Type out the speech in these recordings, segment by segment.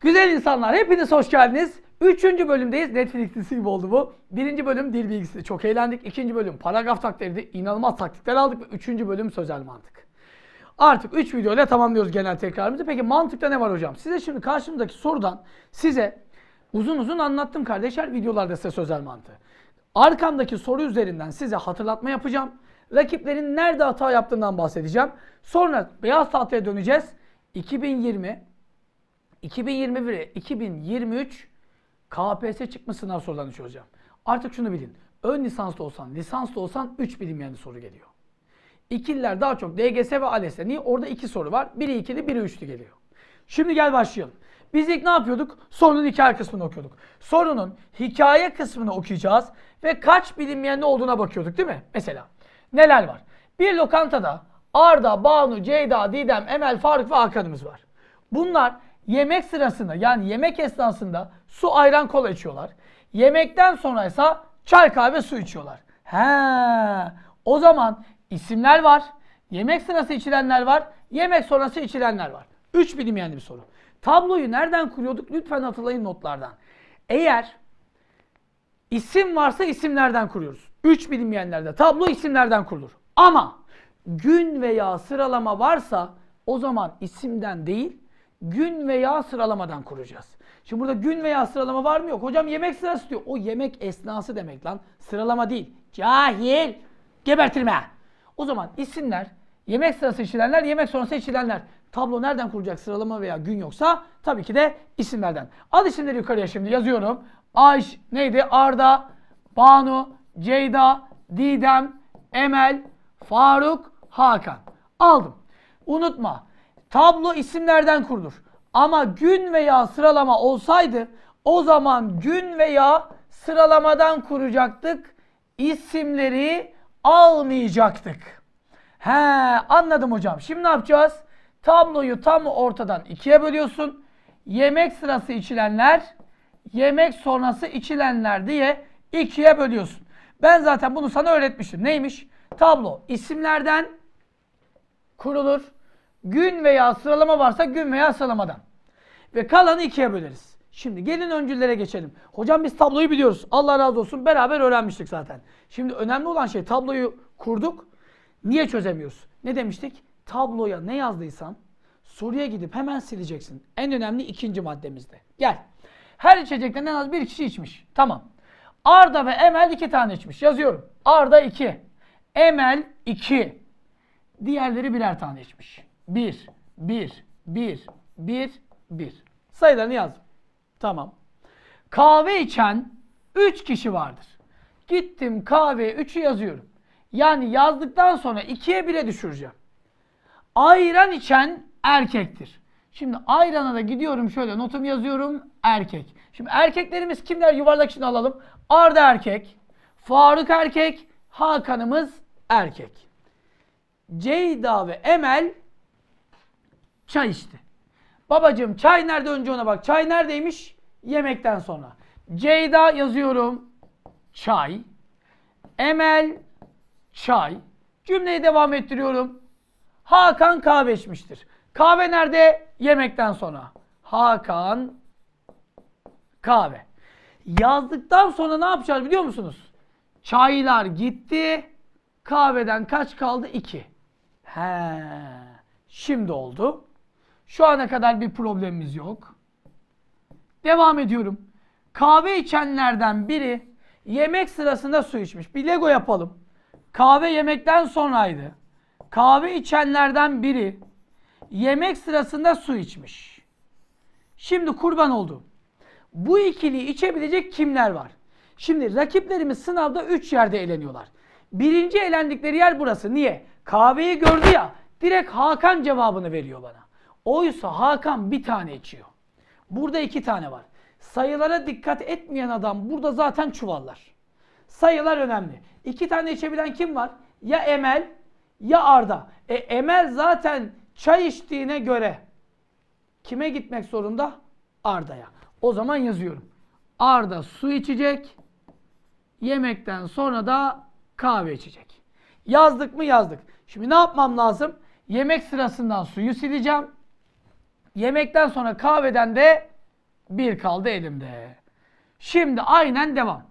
Güzel insanlar hepiniz hoş geldiniz. Üçüncü bölümdeyiz. Netflix dizisi gibi oldu bu. Birinci bölüm dil bilgisi. Çok eğlendik. İkinci bölüm paragraf taktikleri. inanılmaz taktikler aldık. Ve üçüncü bölüm sözel mantık. Artık 3 videoyla tamamlıyoruz genel tekrarımızı. Peki mantıkta ne var hocam? Size şimdi karşımdaki sorudan size uzun uzun anlattım kardeşler videolarda size sözel mantığı. Arkamdaki soru üzerinden size hatırlatma yapacağım. Rakiplerin nerede hata yaptığından bahsedeceğim. Sonra beyaz tahtaya döneceğiz. 2020 2021, 2023 KPSS çıkmış sınav sorularını çözeceğim. Artık şunu bilin. Ön lisanslı olsan, lisanslı olsan 3 bilim yani soru geliyor. İkililer daha çok DGS ve ALES'le. Niye? Orada 2 soru var. Biri ikili, biri üçlü geliyor. Şimdi gel başlayalım. Biz ilk ne yapıyorduk? Sorunun hikaye kısmını okuyorduk. Sorunun hikaye kısmını okuyacağız ve kaç bilinmeyen ne olduğuna bakıyorduk değil mi? Mesela neler var? Bir lokantada Arda, Banu, Ceyda, Didem, Emel, Faruk ve Hakan'ımız var. Bunlar yemek sırasında yani yemek esnasında su ayran kola içiyorlar. Yemekten sonra ise çay kahve su içiyorlar. He. O zaman isimler var. Yemek sırası içilenler var. Yemek sonrası içilenler var. Üç bilim yani bir soru. Tabloyu nereden kuruyorduk? Lütfen hatırlayın notlardan. Eğer isim varsa isimlerden kuruyoruz. Üç bilinmeyenlerde tablo isimlerden kurulur. Ama gün veya sıralama varsa o zaman isimden değil gün veya sıralamadan kuracağız. Şimdi burada gün veya sıralama var mı yok. Hocam yemek sırası diyor. O yemek esnası demek lan. Sıralama değil. Cahil. Gebertirme. O zaman isimler, yemek sırası işlenenler, yemek sonrası işlenenler. Tablo nereden kuracak sıralama veya gün yoksa? Tabii ki de isimlerden. Al isimleri yukarıya şimdi yazıyorum. Ayş neydi? Arda, Banu, Ceyda, Didem, Emel, Faruk, Hakan. Aldım. Unutma. Tablo isimlerden kurulur. Ama gün veya sıralama olsaydı o zaman gün veya sıralamadan kuracaktık. İsimleri almayacaktık. He anladım hocam. Şimdi ne yapacağız? Tabloyu tam ortadan ikiye bölüyorsun. Yemek sırası içilenler, yemek sonrası içilenler diye ikiye bölüyorsun. Ben zaten bunu sana öğretmiştim. Neymiş? Tablo isimlerden kurulur. Gün veya sıralama varsa gün veya sıralamadan. Ve kalanı ikiye böleriz. Şimdi gelin öncüllere geçelim. Hocam biz tabloyu biliyoruz. Allah razı olsun beraber öğrenmiştik zaten. Şimdi önemli olan şey tabloyu kurduk. Niye çözemiyoruz? Ne demiştik? Tabloya ne yazdıysan soruya gidip hemen sileceksin. En önemli ikinci maddemizde. Gel. Her içecekten en az bir kişi içmiş. Tamam. Arda ve Emel iki tane içmiş. Yazıyorum. Arda iki. Emel iki. Diğerleri birer tane içmiş. 1, 1, 1, 1, 1. Sayılarını yazdım. Tamam. Kahve içen 3 kişi vardır. Gittim kahve 3'ü yazıyorum. Yani yazdıktan sonra 2'ye 1'e düşüreceğim. Ayran içen erkektir. Şimdi ayrana da gidiyorum şöyle notum yazıyorum erkek. Şimdi erkeklerimiz kimler yuvarlak içine alalım. Arda erkek, Faruk erkek, Hakan'ımız erkek. Ceyda ve Emel Çay içti. Babacım çay nerede önce ona bak. Çay neredeymiş? Yemekten sonra. Ceyda yazıyorum. Çay. Emel çay. Cümleyi devam ettiriyorum. Hakan kahve içmiştir. Kahve nerede? Yemekten sonra. Hakan kahve. Yazdıktan sonra ne yapacağız biliyor musunuz? Çaylar gitti. Kahveden kaç kaldı? 2. He. Şimdi oldu. Şu ana kadar bir problemimiz yok. Devam ediyorum. Kahve içenlerden biri yemek sırasında su içmiş. Bir Lego yapalım. Kahve yemekten sonraydı. Kahve içenlerden biri yemek sırasında su içmiş. Şimdi kurban oldu. Bu ikiliyi içebilecek kimler var? Şimdi rakiplerimiz sınavda 3 yerde eleniyorlar. Birinci elendikleri yer burası. Niye? Kahveyi gördü ya direkt Hakan cevabını veriyor bana. Oysa Hakan bir tane içiyor. Burada iki tane var. Sayılara dikkat etmeyen adam burada zaten çuvallar. Sayılar önemli. İki tane içebilen kim var? Ya Emel ya Arda. E Emel zaten çay içtiğine göre kime gitmek zorunda? Arda'ya. O zaman yazıyorum. Arda su içecek. Yemekten sonra da kahve içecek. Yazdık mı yazdık. Şimdi ne yapmam lazım? Yemek sırasından suyu sileceğim. Yemekten sonra kahveden de bir kaldı elimde. Şimdi aynen devam.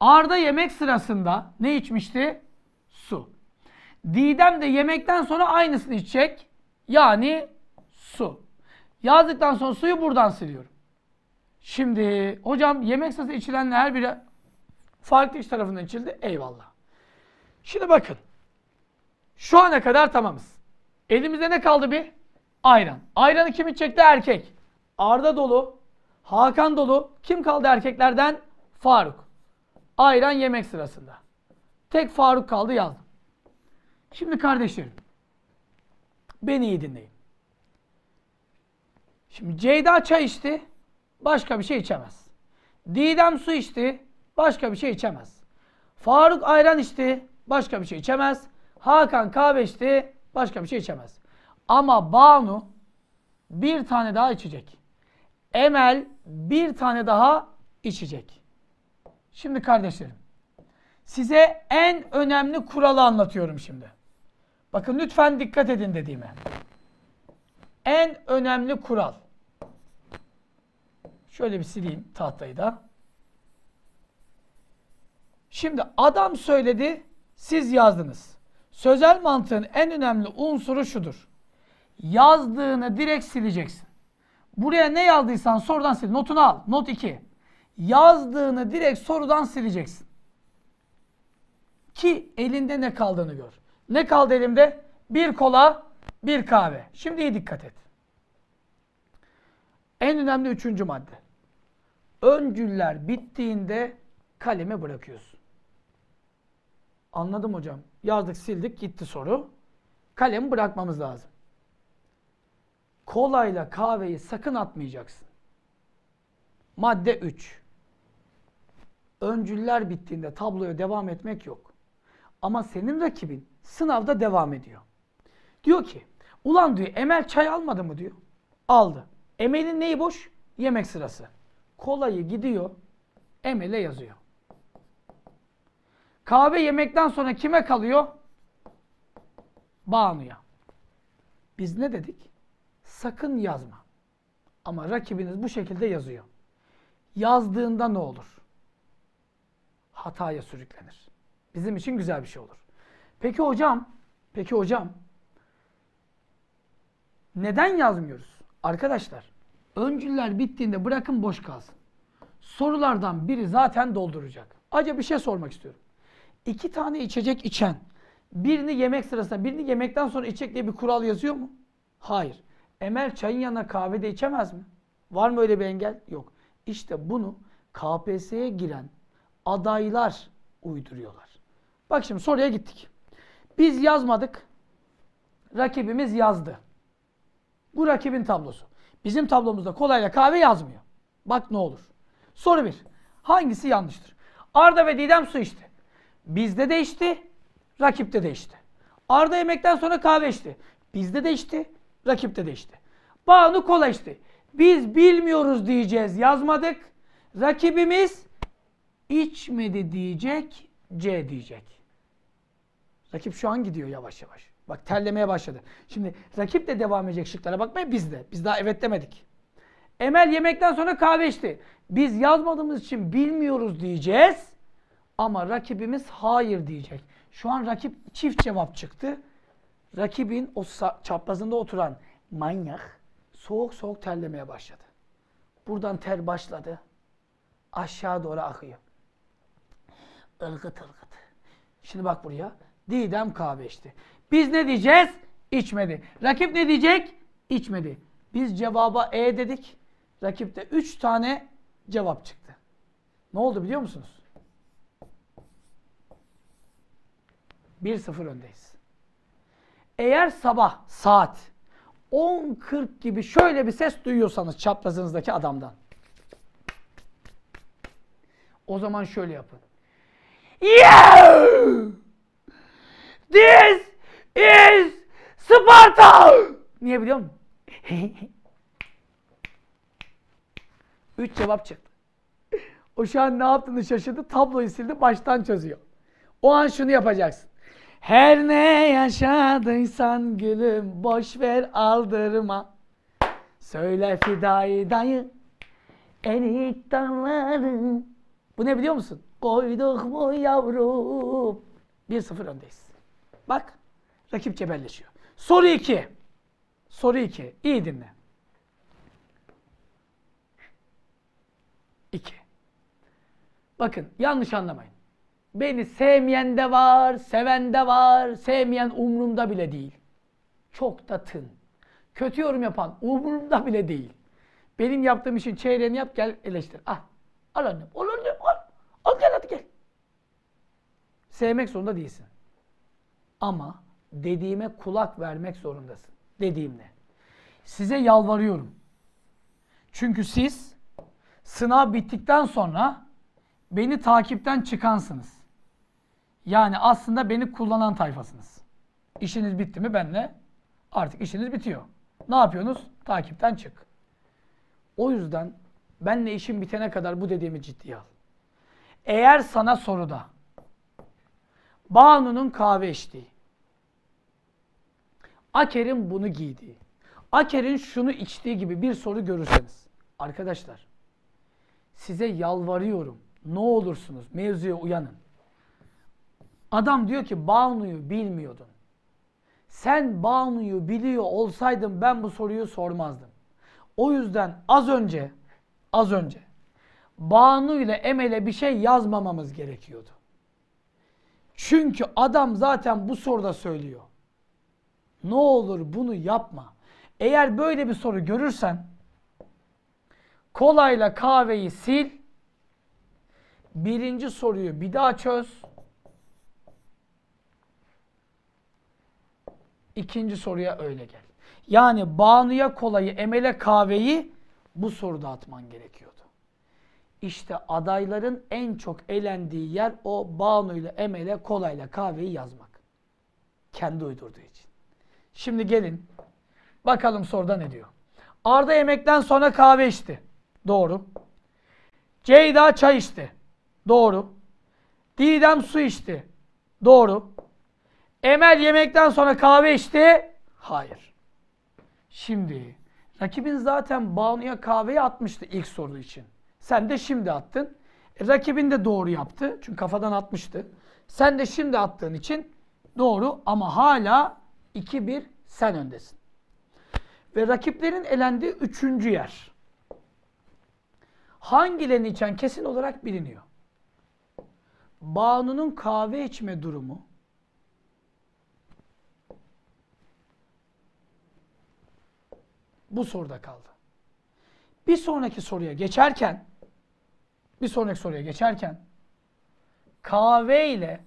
Arda yemek sırasında ne içmişti? Su. Didem de yemekten sonra aynısını içecek. Yani su. Yazdıktan sonra suyu buradan siliyorum. Şimdi hocam yemek sırasında içilenler her biri farklı iş tarafından içildi. Eyvallah. Şimdi bakın. Şu ana kadar tamamız. Elimizde ne kaldı bir? Ayran. Ayranı kim içecekti? Erkek. Arda dolu. Hakan dolu. Kim kaldı erkeklerden? Faruk. Ayran yemek sırasında. Tek Faruk kaldı yazdım. Şimdi kardeşlerim. Beni iyi dinleyin. Şimdi Ceyda çay içti. Başka bir şey içemez. Didem su içti. Başka bir şey içemez. Faruk ayran içti. Başka bir şey içemez. Hakan kahve içti. Başka bir şey içemez. Ama Banu bir tane daha içecek. Emel bir tane daha içecek. Şimdi kardeşlerim size en önemli kuralı anlatıyorum şimdi. Bakın lütfen dikkat edin dediğime. En önemli kural. Şöyle bir sileyim tahtayı da. Şimdi adam söyledi, siz yazdınız. Sözel mantığın en önemli unsuru şudur. Yazdığını direkt sileceksin. Buraya ne yazdıysan sorudan sil. Notunu al. Not 2. Yazdığını direkt sorudan sileceksin. Ki elinde ne kaldığını gör. Ne kaldı elimde? Bir kola, bir kahve. Şimdi iyi dikkat et. En önemli üçüncü madde. Öncüller bittiğinde kalemi bırakıyorsun. Anladım hocam. Yazdık sildik gitti soru. Kalemi bırakmamız lazım kolayla kahveyi sakın atmayacaksın. Madde 3. Öncüller bittiğinde tabloya devam etmek yok. Ama senin rakibin sınavda devam ediyor. Diyor ki, ulan diyor Emel çay almadı mı diyor. Aldı. Emel'in neyi boş? Yemek sırası. Kolayı gidiyor, Emel'e yazıyor. Kahve yemekten sonra kime kalıyor? Banu'ya. Biz ne dedik? sakın yazma. Ama rakibiniz bu şekilde yazıyor. Yazdığında ne olur? Hataya sürüklenir. Bizim için güzel bir şey olur. Peki hocam, peki hocam neden yazmıyoruz? Arkadaşlar, öncüller bittiğinde bırakın boş kalsın. Sorulardan biri zaten dolduracak. Acaba bir şey sormak istiyorum. İki tane içecek içen birini yemek sırasında, birini yemekten sonra içecek diye bir kural yazıyor mu? Hayır. Emel çayın yanına kahve de içemez mi? Var mı öyle bir engel? Yok. İşte bunu KPSS'ye giren adaylar uyduruyorlar. Bak şimdi soruya gittik. Biz yazmadık. Rakibimiz yazdı. Bu rakibin tablosu. Bizim tablomuzda kolayla kahve yazmıyor. Bak ne olur. Soru 1. Hangisi yanlıştır? Arda ve Didem su içti. Bizde de içti, rakipte de içti. Arda yemekten sonra kahve içti. Bizde de içti, Rakipte de işte. Banu kola işte. Biz bilmiyoruz diyeceğiz yazmadık. Rakibimiz içmedi diyecek, C diyecek. Rakip şu an gidiyor yavaş yavaş. Bak terlemeye başladı. Şimdi rakip de devam edecek şıklara bakmayın biz de. Biz daha evet demedik. Emel yemekten sonra kahve içti. Biz yazmadığımız için bilmiyoruz diyeceğiz. Ama rakibimiz hayır diyecek. Şu an rakip çift cevap çıktı. Rakibin o çaprazında oturan manyak soğuk soğuk terlemeye başladı. Buradan ter başladı. Aşağı doğru akıyor. Ilgıt ılgıt. Şimdi bak buraya. Didem kahve içti. Biz ne diyeceğiz? İçmedi. Rakip ne diyecek? İçmedi. Biz cevaba E dedik. Rakipte de 3 tane cevap çıktı. Ne oldu biliyor musunuz? 1-0 öndeyiz. Eğer sabah saat 10.40 gibi şöyle bir ses duyuyorsanız çaprazınızdaki adamdan. O zaman şöyle yapın. Yeah! This is Sparta! Niye biliyor musun? Üç cevap çıktı. O şu an ne yaptığını şaşırdı. Tabloyu sildi. Baştan çözüyor. O an şunu yapacaksın. Her ne yaşadıysan gülüm boş ver aldırma. Söyle fidayı dayı en dalları. Bu ne biliyor musun? Koyduk mu yavrum? 1-0 öndeyiz. Bak rakip cebelleşiyor. Soru 2. Soru 2. İyi dinle. 2. Bakın yanlış anlamayın. Beni sevmeyen de var, seven de var, sevmeyen umrumda bile değil. Çok da tın. Kötü yorum yapan umurumda bile değil. Benim yaptığım işin çeyreğini yap gel eleştir. Ah. Al annem. Al annem. Al. Al gel hadi gel. Sevmek zorunda değilsin. Ama dediğime kulak vermek zorundasın. Dediğimle. Size yalvarıyorum. Çünkü siz sınav bittikten sonra beni takipten çıkansınız. Yani aslında beni kullanan tayfasınız. İşiniz bitti mi benle? Artık işiniz bitiyor. Ne yapıyorsunuz? Takipten çık. O yüzden benle işim bitene kadar bu dediğimi ciddiye al. Eğer sana soruda Banu'nun kahve içtiği, Aker'in bunu giydiği, Aker'in şunu içtiği gibi bir soru görürseniz, arkadaşlar size yalvarıyorum ne olursunuz mevzuya uyanın. Adam diyor ki Banu'yu bilmiyordun. Sen Banu'yu biliyor olsaydın ben bu soruyu sormazdım. O yüzden az önce az önce Banu ile Emel'e bir şey yazmamamız gerekiyordu. Çünkü adam zaten bu soruda söylüyor. Ne olur bunu yapma. Eğer böyle bir soru görürsen kolayla kahveyi sil. Birinci soruyu bir daha çöz. İkinci soruya öyle gel. Yani Banu'ya kolayı, Emel'e kahveyi bu soruda atman gerekiyordu. İşte adayların en çok elendiği yer o Banu'yla, Emel'e, kolayla kahveyi yazmak. Kendi uydurduğu için. Şimdi gelin. Bakalım soruda ne diyor. Arda yemekten sonra kahve içti. Doğru. Ceyda çay içti. Doğru. Didem su içti. Doğru. Emel yemekten sonra kahve içti. Hayır. Şimdi rakibin zaten Banu'ya kahveyi atmıştı ilk soru için. Sen de şimdi attın. E, rakibin de doğru yaptı. Çünkü kafadan atmıştı. Sen de şimdi attığın için doğru ama hala 2-1 sen öndesin. Ve rakiplerin elendiği üçüncü yer. Hangilerini içen kesin olarak biliniyor. Banu'nun kahve içme durumu bu soruda kaldı. Bir sonraki soruya geçerken bir sonraki soruya geçerken kahve ile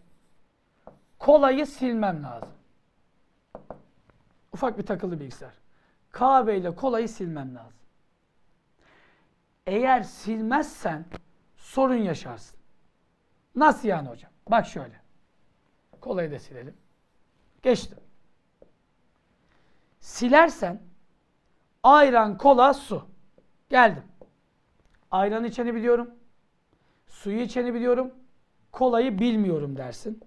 kolayı silmem lazım. Ufak bir takılı bilgisayar. Kahve ile kolayı silmem lazım. Eğer silmezsen sorun yaşarsın. Nasıl yani hocam? Bak şöyle. Kolayı da silelim. Geçtim. Silersen Ayran, kola, su. Geldim. Ayran içeni biliyorum. Suyu içeni biliyorum. Kolayı bilmiyorum dersin.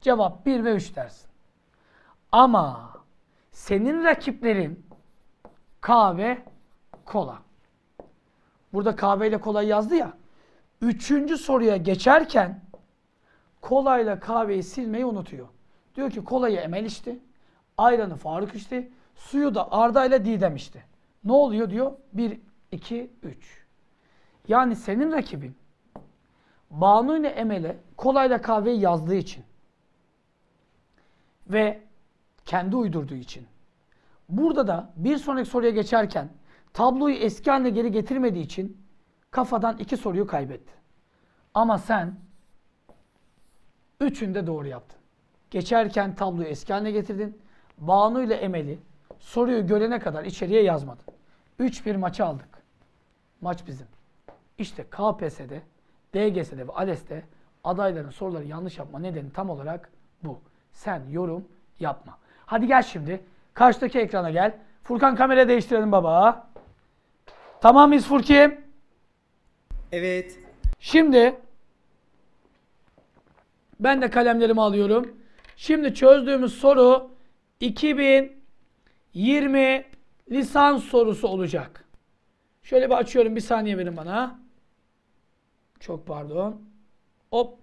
Cevap 1 ve 3 dersin. Ama senin rakiplerin kahve, kola. Burada kahve ile kolayı yazdı ya. Üçüncü soruya geçerken kolayla kahveyi silmeyi unutuyor. Diyor ki kolayı Emel içti. Ayranı Faruk içti. Suyu da Arda ile Didem'işti. Ne oluyor diyor? 1, 2, 3. Yani senin rakibin Banu ile Emel'e kolayla kahveyi yazdığı için ve kendi uydurduğu için. Burada da bir sonraki soruya geçerken tabloyu eski haline geri getirmediği için kafadan iki soruyu kaybetti. Ama sen üçünde doğru yaptın. Geçerken tabloyu eski haline getirdin. Banu ile Emel'i soruyu görene kadar içeriye yazmadı. 3-1 maçı aldık. Maç bizim. İşte KPSS'de, DGS'de ve ALES'te adayların soruları yanlış yapma nedeni tam olarak bu. Sen yorum yapma. Hadi gel şimdi. Karşıdaki ekrana gel. Furkan kamera değiştirelim baba. Tamam mıyız Furki'yim? Evet. Şimdi ben de kalemlerimi alıyorum. Şimdi çözdüğümüz soru 2000 20 lisans sorusu olacak. Şöyle bir açıyorum. Bir saniye verin bana. Çok pardon. Hop.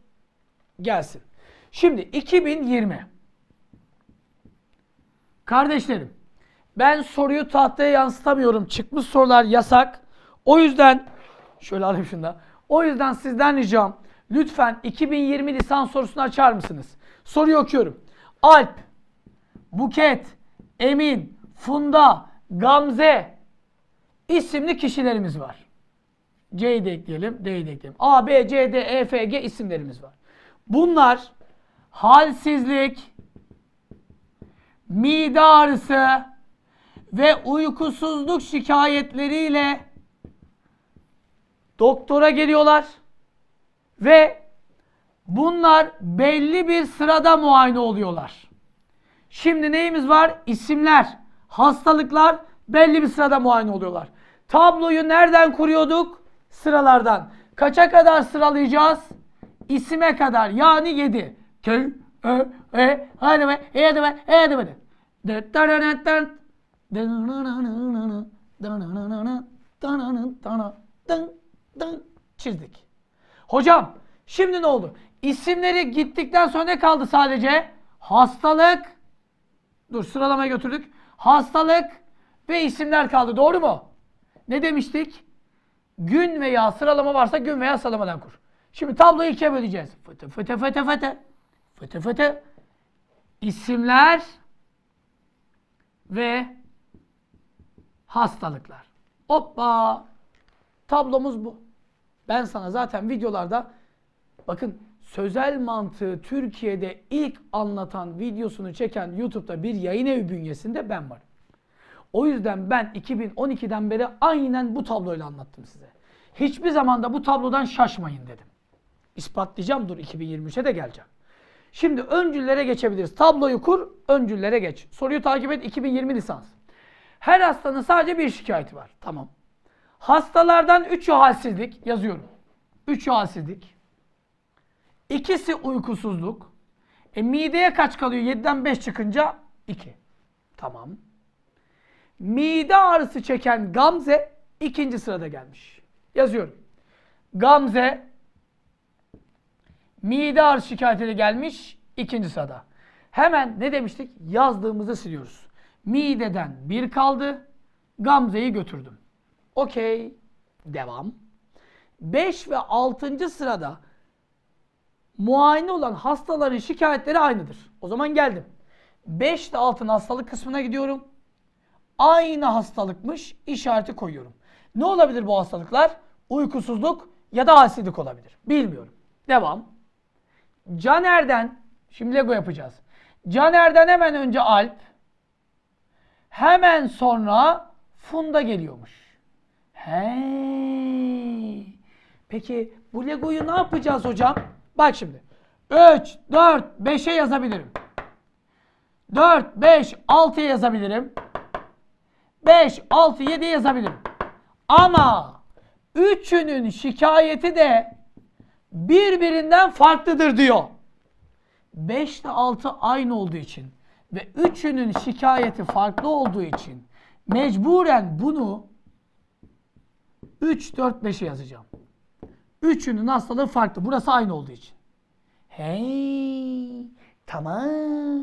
Gelsin. Şimdi 2020. Kardeşlerim. Ben soruyu tahtaya yansıtamıyorum. Çıkmış sorular yasak. O yüzden şöyle alayım şunu O yüzden sizden ricam lütfen 2020 lisans sorusunu açar mısınız? Soruyu okuyorum. Alp, Buket, Emin, Funda, Gamze isimli kişilerimiz var. C'yi de ekleyelim, D'yi de ekleyelim. A, B, C, D, E, F, G isimlerimiz var. Bunlar halsizlik, mide ağrısı ve uykusuzluk şikayetleriyle doktora geliyorlar ve bunlar belli bir sırada muayene oluyorlar. Şimdi neyimiz var? İsimler. Hastalıklar belli bir sırada muayene oluyorlar. Tabloyu nereden kuruyorduk? Sıralardan. Kaça kadar sıralayacağız? İsime kadar yani 7. Köy, ö, e, hadi be, hadi e, be, hadi e, be. Çizdik. Hocam şimdi ne oldu? İsimleri gittikten sonra ne kaldı sadece? Hastalık. Dur sıralamaya götürdük hastalık ve isimler kaldı. Doğru mu? Ne demiştik? Gün veya sıralama varsa gün veya sıralamadan kur. Şimdi tabloyu ikiye böleceğiz. Fıtı fıtı fıtı fıtı. Fıtı fıtı. İsimler ve hastalıklar. Hoppa! Tablomuz bu. Ben sana zaten videolarda bakın sözel mantığı Türkiye'de ilk anlatan videosunu çeken YouTube'da bir yayın evi bünyesinde ben varım. O yüzden ben 2012'den beri aynen bu tabloyla anlattım size. Hiçbir zaman da bu tablodan şaşmayın dedim. İspatlayacağım dur 2023'e de geleceğim. Şimdi öncüllere geçebiliriz. Tabloyu kur, öncüllere geç. Soruyu takip et 2020 lisans. Her hastanın sadece bir şikayeti var. Tamam. Hastalardan 3'ü halsizlik yazıyorum. 3'ü halsizlik. İkisi uykusuzluk. E mideye kaç kalıyor? 7'den 5 çıkınca 2. Tamam. Mide ağrısı çeken Gamze ikinci sırada gelmiş. Yazıyorum. Gamze mide ağrısı şikayetiyle gelmiş ikinci sırada. Hemen ne demiştik? Yazdığımızı siliyoruz. Mideden bir kaldı. Gamze'yi götürdüm. Okey. Devam. 5 ve 6. sırada muayene olan hastaların şikayetleri aynıdır. O zaman geldim. 5 ile altın hastalık kısmına gidiyorum. Aynı hastalıkmış işareti koyuyorum. Ne olabilir bu hastalıklar? Uykusuzluk ya da asidik olabilir. Bilmiyorum. Devam. Caner'den, şimdi Lego yapacağız. Caner'den hemen önce Alp, hemen sonra Funda geliyormuş. Hey. Peki bu Lego'yu ne yapacağız hocam? Bak şimdi. 3, 4, 5'e yazabilirim. 4, 5, 6'ya yazabilirim. 5, 6, 7 yazabilirim. Ama üçünün şikayeti de birbirinden farklıdır diyor. 5 ile 6 aynı olduğu için ve üçünün şikayeti farklı olduğu için mecburen bunu 3, 4, 5'e yazacağım. Üçünün hastalığı farklı. Burası aynı olduğu için. Hey, tamam.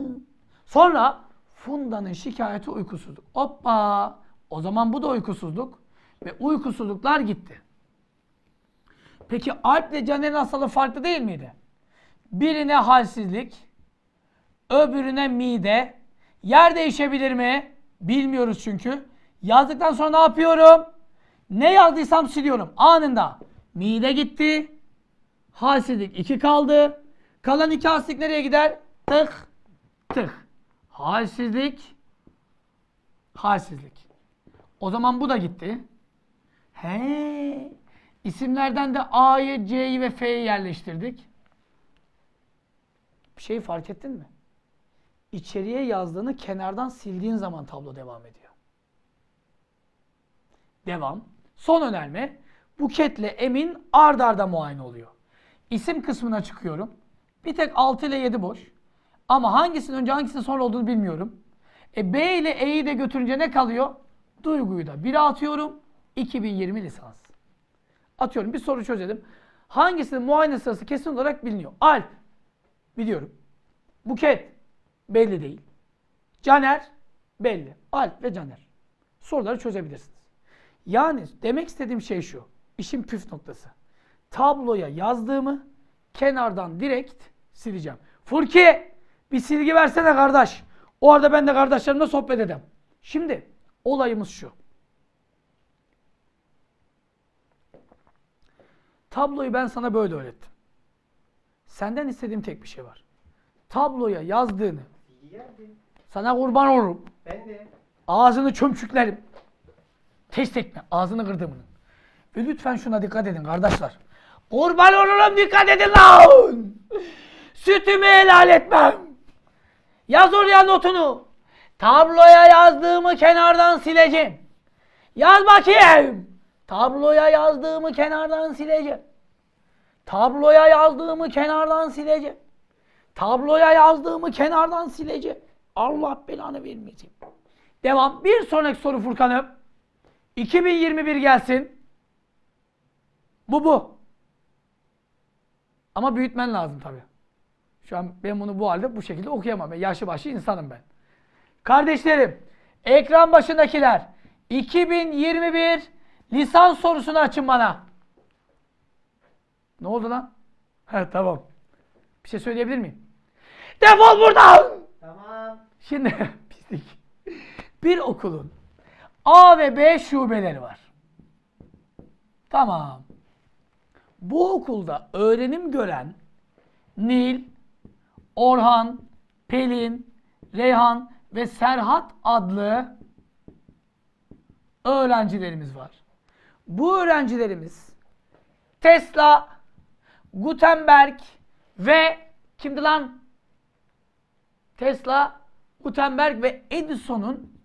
Sonra Funda'nın şikayeti uykusuzluk. Hoppa. O zaman bu da uykusuzluk. Ve uykusuzluklar gitti. Peki Alp ile Caner'in hastalığı farklı değil miydi? Birine halsizlik, öbürüne mide. Yer değişebilir mi? Bilmiyoruz çünkü. Yazdıktan sonra ne yapıyorum? Ne yazdıysam siliyorum anında mide gitti. Halsizlik 2 kaldı. Kalan 2 halsizlik nereye gider? Tık tık. Halsizlik halsizlik. O zaman bu da gitti. He. İsimlerden de A'yı, C'yi ve F'yi yerleştirdik. Bir şey fark ettin mi? İçeriye yazdığını kenardan sildiğin zaman tablo devam ediyor. Devam. Son önerme. Buket ile Emin ard arda muayene oluyor. İsim kısmına çıkıyorum. Bir tek 6 ile 7 boş. Ama hangisinin önce hangisinin sonra olduğunu bilmiyorum. E B ile E'yi de götürünce ne kalıyor? Duyguyu da 1'e atıyorum. 2020 lisans. Atıyorum bir soru çözelim. Hangisinin muayene sırası kesin olarak biliniyor? Alp. Biliyorum. Buket. Belli değil. Caner. Belli. Alp ve Caner. Soruları çözebilirsiniz. Yani demek istediğim şey şu işin püf noktası. Tabloya yazdığımı kenardan direkt sileceğim. Furki bir silgi versene kardeş. O arada ben de kardeşlerimle sohbet edem. Şimdi olayımız şu. Tabloyu ben sana böyle öğrettim. Senden istediğim tek bir şey var. Tabloya yazdığını sana kurban olurum. Ben de. Ağzını çömçüklerim. Test etme. Ağzını kırdığımını. Ve lütfen şuna dikkat edin kardeşler. Kurban olurum dikkat edin lan! Sütümü helal etmem. Yaz oraya notunu. Tabloya yazdığımı kenardan sileceğim. Yaz bakayım. Tabloya yazdığımı kenardan sileceğim. Tabloya yazdığımı kenardan sileceğim. Tabloya yazdığımı kenardan sileceğim. Allah belanı vermeyeceğim. Devam. Bir sonraki soru Furkan'ım. 2021 gelsin. Bu bu. Ama büyütmen lazım tabii. Şu an ben bunu bu halde bu şekilde okuyamam. Ben yaşlı başlı insanım ben. Kardeşlerim, ekran başındakiler 2021 lisans sorusunu açın bana. Ne oldu lan? Ha tamam. Bir şey söyleyebilir miyim? Defol buradan! Tamam. Şimdi pislik. Bir okulun A ve B şubeleri var. Tamam. Bu okulda öğrenim gören Nil, Orhan, Pelin, Reyhan ve Serhat adlı öğrencilerimiz var. Bu öğrencilerimiz Tesla, Gutenberg ve kimdi lan? Tesla, Gutenberg ve Edison'un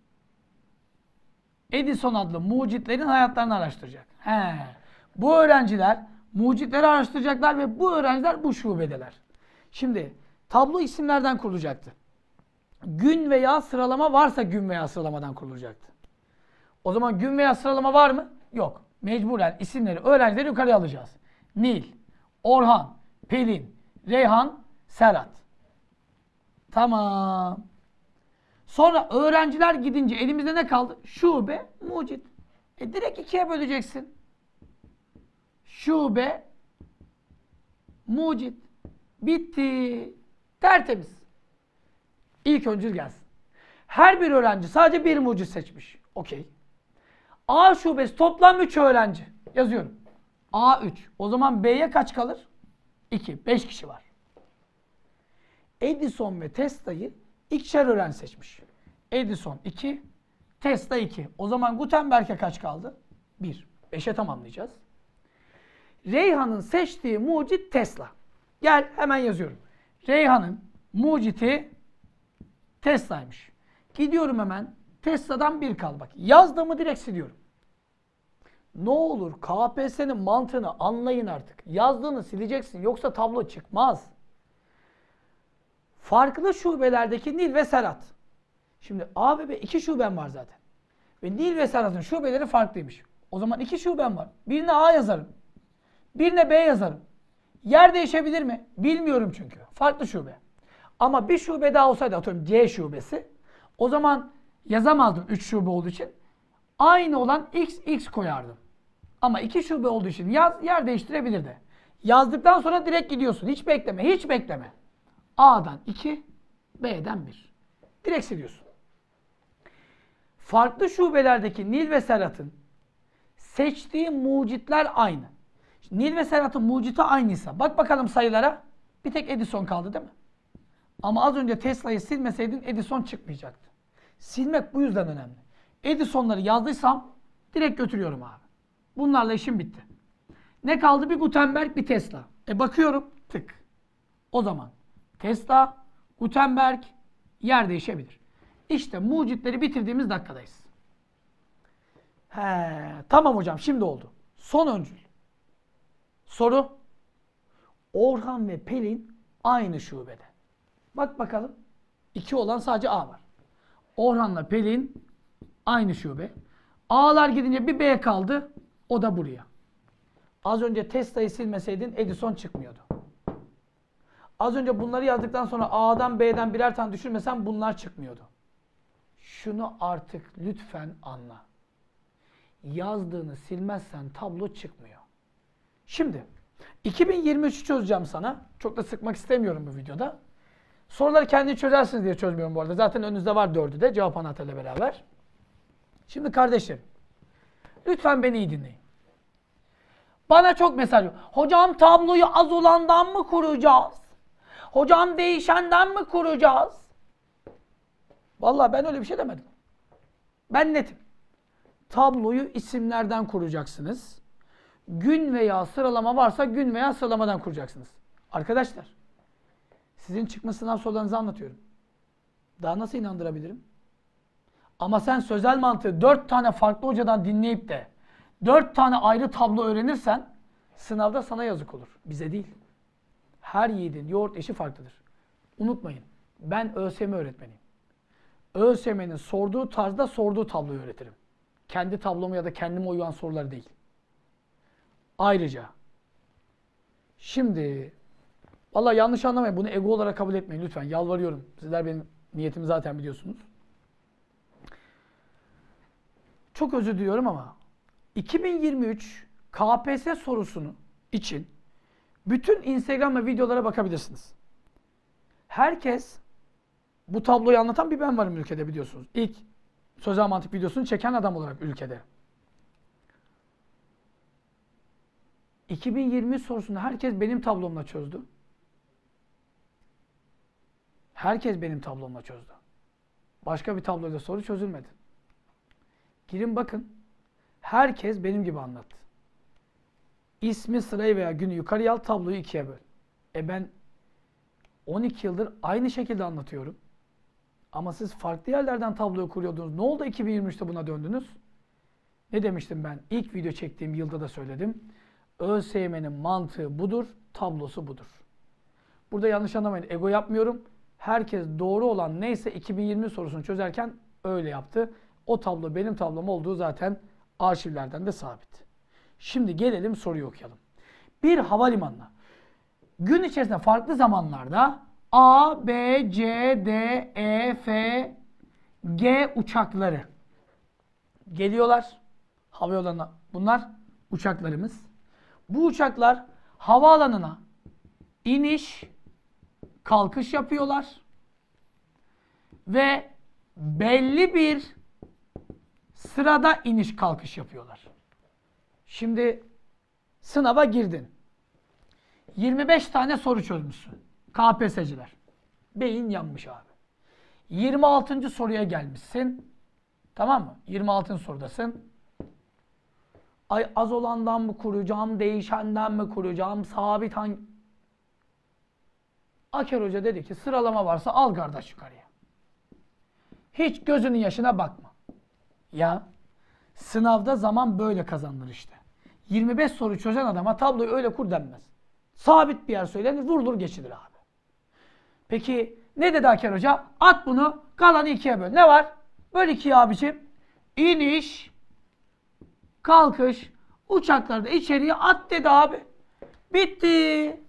Edison adlı mucitlerin hayatlarını araştıracak. He. Bu öğrenciler mucitleri araştıracaklar ve bu öğrenciler bu şubedeler. Şimdi tablo isimlerden kurulacaktı. Gün veya sıralama varsa gün veya sıralamadan kurulacaktı. O zaman gün veya sıralama var mı? Yok. Mecburen isimleri, öğrencileri yukarıya alacağız. Nil, Orhan, Pelin, Reyhan, Serhat. Tamam. Sonra öğrenciler gidince elimizde ne kaldı? Şube, mucit. E direkt ikiye böleceksin şube mucit. Bitti. Tertemiz. İlk öncül gelsin. Her bir öğrenci sadece bir mucit seçmiş. Okey. A şubesi toplam 3 öğrenci. Yazıyorum. A3. O zaman B'ye kaç kalır? 2. 5 kişi var. Edison ve Tesla'yı ikişer öğrenci seçmiş. Edison 2, Tesla 2. O zaman Gutenberg'e kaç kaldı? 1. 5'e tamamlayacağız. Reyhan'ın seçtiği mucit Tesla. Gel hemen yazıyorum. Reyhan'ın muciti Tesla'ymış. Gidiyorum hemen Tesla'dan bir kal bak. Yazdığımı direkt siliyorum. Ne olur KPS'nin mantığını anlayın artık. Yazdığını sileceksin yoksa tablo çıkmaz. Farklı şubelerdeki Nil ve Serhat. Şimdi A ve B iki şubem var zaten. Ve Nil ve Serhat'ın şubeleri farklıymış. O zaman iki şubem var. Birine A yazarım. Birine B yazarım. Yer değişebilir mi? Bilmiyorum çünkü. Farklı şube. Ama bir şube daha olsaydı atıyorum C şubesi. O zaman yazamazdım 3 şube olduğu için. Aynı olan X, X koyardım. Ama 2 şube olduğu için yaz, yer değiştirebilirdi. Yazdıktan sonra direkt gidiyorsun. Hiç bekleme, hiç bekleme. A'dan 2, B'den 1. Direkt siliyorsun. Farklı şubelerdeki Nil ve Serhat'ın seçtiği mucitler aynı. Nil ve Serhat'ın muciti aynıysa. Bak bakalım sayılara. Bir tek Edison kaldı değil mi? Ama az önce Tesla'yı silmeseydin Edison çıkmayacaktı. Silmek bu yüzden önemli. Edison'ları yazdıysam direkt götürüyorum abi. Bunlarla işim bitti. Ne kaldı? Bir Gutenberg, bir Tesla. E bakıyorum tık. O zaman Tesla, Gutenberg yer değişebilir. İşte mucitleri bitirdiğimiz dakikadayız. He, tamam hocam şimdi oldu. Son öncül. Soru. Orhan ve Pelin aynı şubede. Bak bakalım. 2 olan sadece A var. Orhan'la Pelin aynı şube. A'lar gidince bir B kaldı. O da buraya. Az önce Tesla'yı silmeseydin Edison çıkmıyordu. Az önce bunları yazdıktan sonra A'dan B'den birer tane düşürmesen bunlar çıkmıyordu. Şunu artık lütfen anla. Yazdığını silmezsen tablo çıkmıyor. Şimdi 2023'ü çözeceğim sana. Çok da sıkmak istemiyorum bu videoda. Soruları kendi çözersiniz diye çözmüyorum bu arada. Zaten önünüzde var dördü de cevap anahtarıyla beraber. Şimdi kardeşlerim lütfen beni iyi dinleyin. Bana çok mesaj yok. Hocam tabloyu az olandan mı kuracağız? Hocam değişenden mi kuracağız? Vallahi ben öyle bir şey demedim. Ben netim. Tabloyu isimlerden kuracaksınız gün veya sıralama varsa gün veya sıralamadan kuracaksınız. Arkadaşlar, sizin çıkma sınav sorularınızı anlatıyorum. Daha nasıl inandırabilirim? Ama sen sözel mantığı dört tane farklı hocadan dinleyip de dört tane ayrı tablo öğrenirsen sınavda sana yazık olur. Bize değil. Her yiğidin yoğurt eşi farklıdır. Unutmayın. Ben ÖSYM öğretmeniyim. ÖSYM'nin sorduğu tarzda sorduğu tabloyu öğretirim. Kendi tablomu ya da kendime uyuyan soruları değil. Ayrıca şimdi valla yanlış anlamayın bunu ego olarak kabul etmeyin lütfen yalvarıyorum. Sizler benim niyetimi zaten biliyorsunuz. Çok özür diliyorum ama 2023 KPS sorusunu için bütün Instagram ve videolara bakabilirsiniz. Herkes bu tabloyu anlatan bir ben varım ülkede biliyorsunuz. İlk sözel mantık videosunu çeken adam olarak ülkede. 2020 sorusunu herkes benim tablomla çözdü. Herkes benim tablomla çözdü. Başka bir tabloda soru çözülmedi. Girin bakın. Herkes benim gibi anlattı. İsmi, sırayı veya günü yukarıya al tabloyu ikiye böl. E ben 12 yıldır aynı şekilde anlatıyorum. Ama siz farklı yerlerden tabloyu kuruyordunuz. Ne oldu 2023'te buna döndünüz? Ne demiştim ben? İlk video çektiğim yılda da söyledim sevmenin mantığı budur, tablosu budur. Burada yanlış anlamayın, ego yapmıyorum. Herkes doğru olan neyse 2020 sorusunu çözerken öyle yaptı. O tablo benim tablom olduğu zaten arşivlerden de sabit. Şimdi gelelim soruyu okuyalım. Bir havalimanına gün içerisinde farklı zamanlarda A, B, C, D, E, F, G uçakları geliyorlar. Havayollarına bunlar uçaklarımız. Bu uçaklar havaalanına iniş, kalkış yapıyorlar. Ve belli bir sırada iniş kalkış yapıyorlar. Şimdi sınava girdin. 25 tane soru çözmüşsün. KPSC'ler. Beyin yanmış abi. 26. soruya gelmişsin. Tamam mı? 26. sorudasın. Ay az olandan mı kuracağım, değişenden mi kuracağım, sabit hangi... Aker Hoca dedi ki sıralama varsa al kardeş yukarıya. Hiç gözünün yaşına bakma. Ya sınavda zaman böyle kazanılır işte. 25 soru çözen adama tabloyu öyle kur denmez. Sabit bir yer söylenir, vurulur geçilir abi. Peki ne dedi Aker Hoca? At bunu kalan ikiye böl. Ne var? Böl ikiye abicim. İniş kalkış uçaklarda içeriye at dedi abi. Bitti.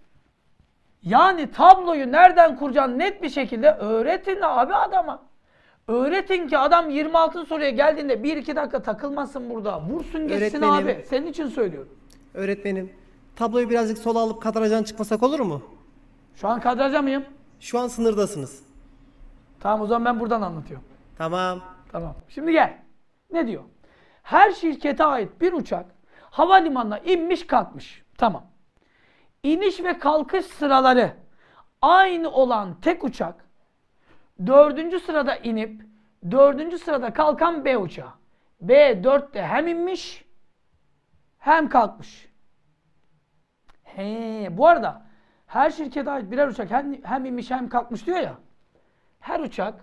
Yani tabloyu nereden kuracağını net bir şekilde öğretin abi adama. Öğretin ki adam 26. soruya geldiğinde 1-2 dakika takılmasın burada. Vursun geçsin abi. Senin için söylüyorum. Öğretmenim tabloyu birazcık sola alıp kadrajdan çıkmasak olur mu? Şu an kadraja mıyım? Şu an sınırdasınız. Tamam o zaman ben buradan anlatıyorum. Tamam. Tamam. Şimdi gel. Ne diyor? her şirkete ait bir uçak havalimanına inmiş kalkmış. Tamam. İniş ve kalkış sıraları aynı olan tek uçak dördüncü sırada inip dördüncü sırada kalkan B uçağı. B 4'te hem inmiş hem kalkmış. He, bu arada her şirkete ait birer uçak hem, hem inmiş hem kalkmış diyor ya. Her uçak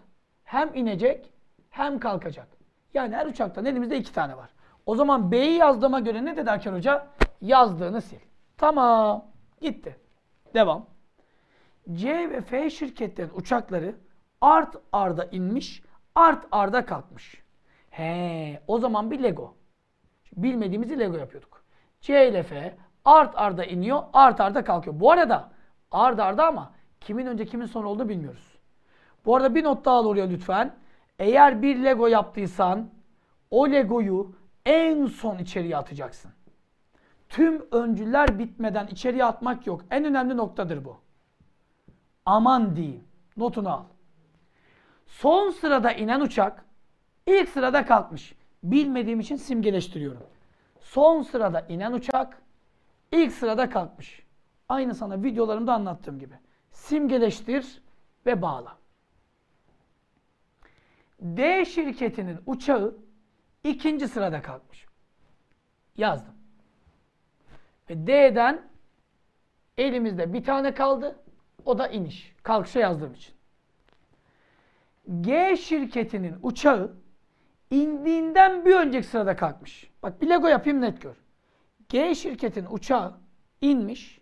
hem inecek hem kalkacak. Yani her uçaktan elimizde iki tane var. O zaman B'yi yazdığıma göre ne dedi Hakan Hoca? Yazdığını sil. Tamam. Gitti. Devam. C ve F şirketlerin uçakları art arda inmiş, art arda kalkmış. He, o zaman bir Lego. Bilmediğimizi Lego yapıyorduk. C ile F art arda iniyor, art arda kalkıyor. Bu arada art arda ama kimin önce kimin sonra olduğunu bilmiyoruz. Bu arada bir not daha al oraya lütfen. Eğer bir Lego yaptıysan o Lego'yu en son içeriye atacaksın. Tüm öncüler bitmeden içeriye atmak yok. En önemli noktadır bu. Aman diyeyim. Notunu al. Son sırada inen uçak ilk sırada kalkmış. Bilmediğim için simgeleştiriyorum. Son sırada inen uçak ilk sırada kalkmış. Aynı sana videolarımda anlattığım gibi. Simgeleştir ve bağla. D şirketinin uçağı ikinci sırada kalkmış. Yazdım. Ve D'den elimizde bir tane kaldı. O da iniş. Kalkışa yazdığım için. G şirketinin uçağı indiğinden bir önceki sırada kalkmış. Bak bir Lego yapayım net gör. G şirketin uçağı inmiş.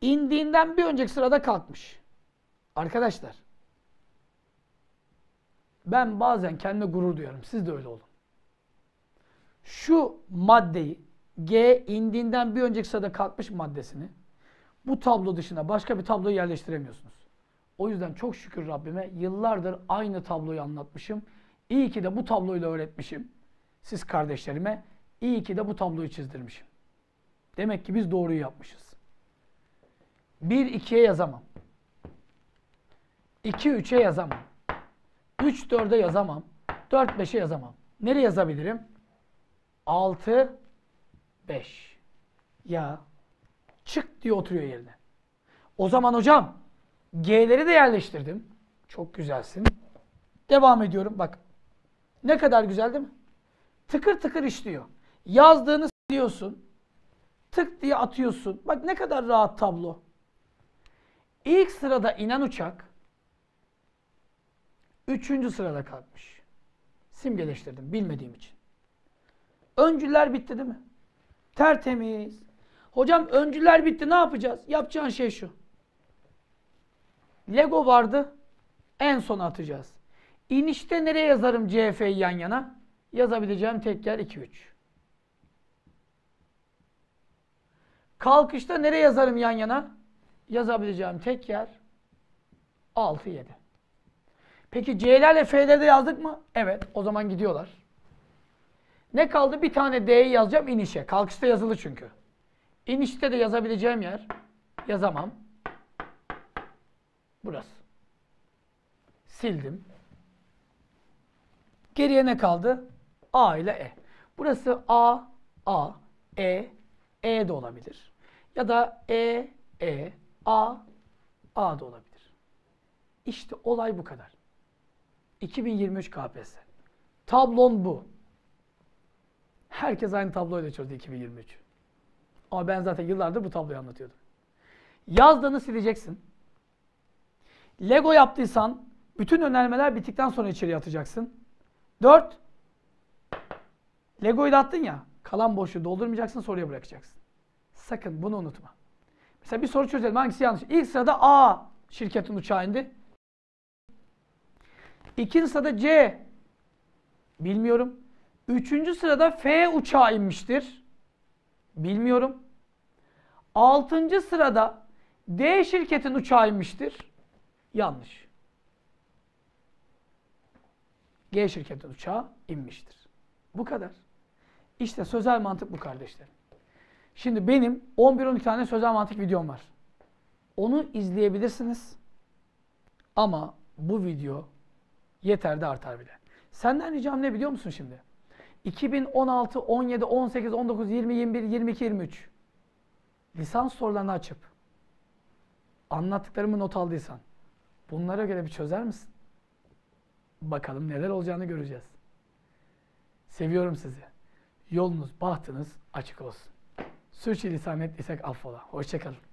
indiğinden bir önceki sırada kalkmış. Arkadaşlar ben bazen kendime gurur duyarım. Siz de öyle olun. Şu maddeyi G indiğinden bir önceki sırada kalkmış maddesini bu tablo dışına başka bir tabloyu yerleştiremiyorsunuz. O yüzden çok şükür Rabbime yıllardır aynı tabloyu anlatmışım. İyi ki de bu tabloyla öğretmişim. Siz kardeşlerime iyi ki de bu tabloyu çizdirmişim. Demek ki biz doğruyu yapmışız. 1 2'ye yazamam. 2 3'e yazamam. 3-4'e yazamam. 4-5'e yazamam. Nereye yazabilirim? 6-5. Ya çık diye oturuyor yerine. O zaman hocam G'leri de yerleştirdim. Çok güzelsin. Devam ediyorum. Bak ne kadar güzel değil mi? Tıkır tıkır işliyor. Yazdığını diyorsun. Tık diye atıyorsun. Bak ne kadar rahat tablo. İlk sırada inen uçak Üçüncü sırada kalkmış. Simgeleştirdim bilmediğim için. Öncüler bitti değil mi? Tertemiz. Hocam öncüler bitti ne yapacağız? Yapacağın şey şu. Lego vardı. En son atacağız. İnişte nereye yazarım CF'yi yan yana? Yazabileceğim tek yer 2-3. Kalkışta nereye yazarım yan yana? Yazabileceğim tek yer 6-7. Peki C'lerle F'leri de yazdık mı? Evet. O zaman gidiyorlar. Ne kaldı? Bir tane D'yi yazacağım inişe. Kalkışta yazılı çünkü. İnişte de yazabileceğim yer. Yazamam. Burası. Sildim. Geriye ne kaldı? A ile E. Burası A, A, E, E de olabilir. Ya da E, E, A, A da olabilir. İşte olay bu kadar. 2023 KPSS. Tablon bu. Herkes aynı tabloyla çözdü 2023. Ama ben zaten yıllardır bu tabloyu anlatıyordum. Yazdığını sileceksin. Lego yaptıysan bütün önermeler bittikten sonra içeri atacaksın. 4. Legoyu da attın ya. Kalan boşluğu doldurmayacaksın soruya bırakacaksın. Sakın bunu unutma. Mesela bir soru çözelim hangisi yanlış? İlk sırada A şirketin uçağı indi. İkinci sırada C. Bilmiyorum. Üçüncü sırada F uçağı inmiştir. Bilmiyorum. Altıncı sırada D şirketin uçağı inmiştir. Yanlış. G şirketin uçağı inmiştir. Bu kadar. İşte sözel mantık bu kardeşlerim. Şimdi benim 11-12 tane sözel mantık videom var. Onu izleyebilirsiniz. Ama bu video Yeter de artar bile. Senden ricam ne biliyor musun şimdi? 2016, 17, 18, 19, 20, 21, 22, 23 lisans sorularını açıp anlattıklarımı not aldıysan bunlara göre bir çözer misin? Bakalım neler olacağını göreceğiz. Seviyorum sizi. Yolunuz, bahtınız açık olsun. Sürçülisan ettiysek affola. Hoşçakalın.